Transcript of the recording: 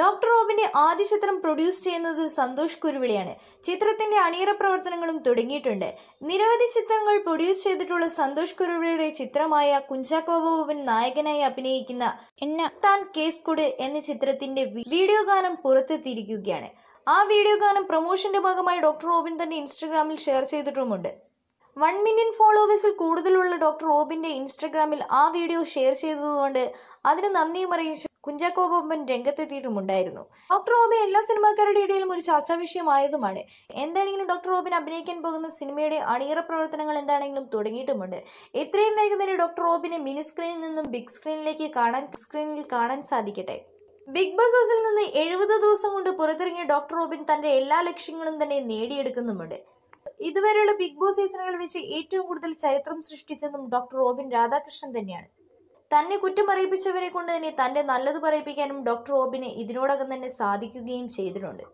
doctor റോബിന്റെ ആദ്യ ചിത്രം produce ചെയ്യുന്നത് സന്തോഷ് കുരുവിളിയാണ് ചിത്രത്തിന്റെ അണിയറ പ്രവർത്തനങ്ങളും തുടങ്ങിയിട്ടുണ്ട് നിരവധി ചിത്രങ്ങൾ പ്രൊഡ്യൂസ് ചെയ്തിട്ടുള്ള സന്തോഷ് കുരുവിളിയുടെ ചിത്രമായ കുഞ്ചാക്കോബോബൻ നായകനായി അഭിനയിക്കുന്ന എന്നാൻ താൻ കേസ് കൊട് എന്ന ചിത്രത്തിന്റെ വീഡിയോ ഗാനം പുറത്തെത്തിയിരിക്കുകയാണ് ആ വീഡിയോ ഗാനം പ്രൊമോഷന്റെ ഭാഗമായി ഡോക്ടർ റോബിൻ തന്റെ ഇൻസ്റ്റഗ്രാമിൽ ഷെയർ ചെയ്തിട്ടുമുണ്ട് വൺ മില്യൺ ഫോളോവേഴ്സിൽ കൂടുതലുള്ള ഡോക്ടർ റോബിന്റെ ഇൻസ്റ്റഗ്രാമിൽ ആ വീഡിയോ ഷെയർ ചെയ്തതുകൊണ്ട് അതിന് നന്ദിയും അറിയിച്ചു കുഞ്ചാക്കോ ബോബൻ രംഗത്തെത്തിയിട്ടുമുണ്ടായിരുന്നു ഡോക്ടർ റോബിൻ എല്ലാ സിനിമാക്കാരുടെ ഇടയിലും ഒരു ചർച്ചാ വിഷയമായതുമാണ് എന്താണെങ്കിലും ഡോക്ടർ റോബിൻ അഭിനയിക്കാൻ പോകുന്ന സിനിമയുടെ അണിയറ പ്രവർത്തനങ്ങൾ എന്താണെങ്കിലും തുടങ്ങിയിട്ടുമുണ്ട് എത്രയും വേഗം തന്നെ ഡോക്ടർ റോബിനെ മിനി സ്ക്രീനിൽ നിന്നും ബിഗ് സ്ക്രീനിലേക്ക് കാണാൻ സ്ക്രീനിൽ കാണാൻ സാധിക്കട്ടെ ബിഗ് ബോസ് ഹൗസിൽ നിന്ന് എഴുപത് ദിവസം കൊണ്ട് പുറത്തിറങ്ങിയ ഡോക്ടർ റോബിൻ തന്റെ എല്ലാ ലക്ഷ്യങ്ങളും തന്നെ നേടിയെടുക്കുന്നുമുണ്ട് ഇതുവരെയുള്ള ബിഗ് ബോസ് സീസണുകൾ വെച്ച് ഏറ്റവും കൂടുതൽ ചരിത്രം സൃഷ്ടിച്ചതും ഡോക്ടർ റോബിൻ രാധാകൃഷ്ണൻ തന്നെയാണ് തന്നെ കുറ്റം പറയിപ്പിച്ചവരെ കൊണ്ട് തന്നെ തൻ്റെ നല്ലത് പറയിപ്പിക്കാനും ഡോക്ടർ റോബിന് ഇതിനോടകം തന്നെ സാധിക്കുകയും ചെയ്തിട്ടുണ്ട്